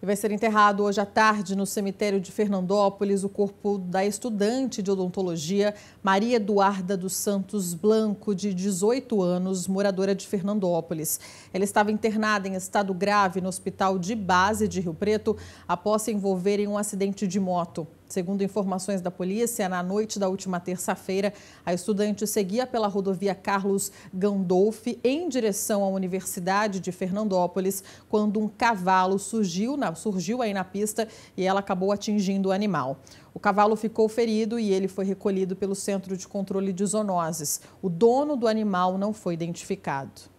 E vai ser enterrado hoje à tarde no cemitério de Fernandópolis o corpo da estudante de odontologia Maria Eduarda dos Santos Blanco, de 18 anos, moradora de Fernandópolis. Ela estava internada em estado grave no hospital de base de Rio Preto após se envolver em um acidente de moto. Segundo informações da polícia, na noite da última terça-feira, a estudante seguia pela rodovia Carlos Gandolfi em direção à Universidade de Fernandópolis, quando um cavalo surgiu, na, surgiu aí na pista e ela acabou atingindo o animal. O cavalo ficou ferido e ele foi recolhido pelo Centro de Controle de Zoonoses. O dono do animal não foi identificado.